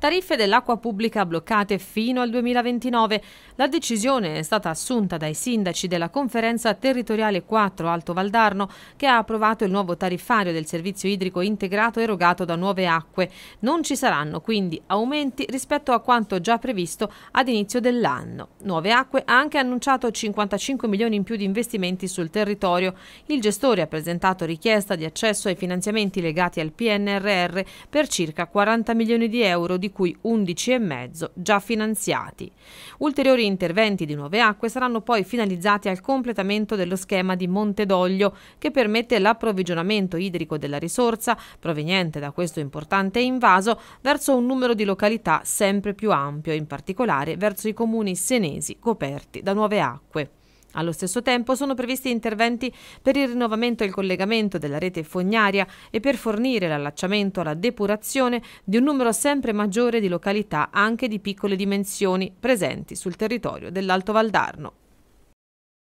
Tariffe dell'acqua pubblica bloccate fino al 2029. La decisione è stata assunta dai sindaci della conferenza territoriale 4 Alto Valdarno che ha approvato il nuovo tariffario del servizio idrico integrato erogato da Nuove Acque. Non ci saranno quindi aumenti rispetto a quanto già previsto ad inizio dell'anno. Nuove Acque ha anche annunciato 55 milioni in più di investimenti sul territorio. Il gestore ha presentato richiesta di accesso ai finanziamenti legati al PNRR per circa 40 milioni di euro di di cui 11,5 già finanziati. Ulteriori interventi di Nuove Acque saranno poi finalizzati al completamento dello schema di Montedoglio che permette l'approvvigionamento idrico della risorsa proveniente da questo importante invaso verso un numero di località sempre più ampio, in particolare verso i comuni senesi coperti da Nuove Acque. Allo stesso tempo sono previsti interventi per il rinnovamento e il collegamento della rete fognaria e per fornire l'allacciamento alla depurazione di un numero sempre maggiore di località anche di piccole dimensioni presenti sul territorio dell'Alto Valdarno.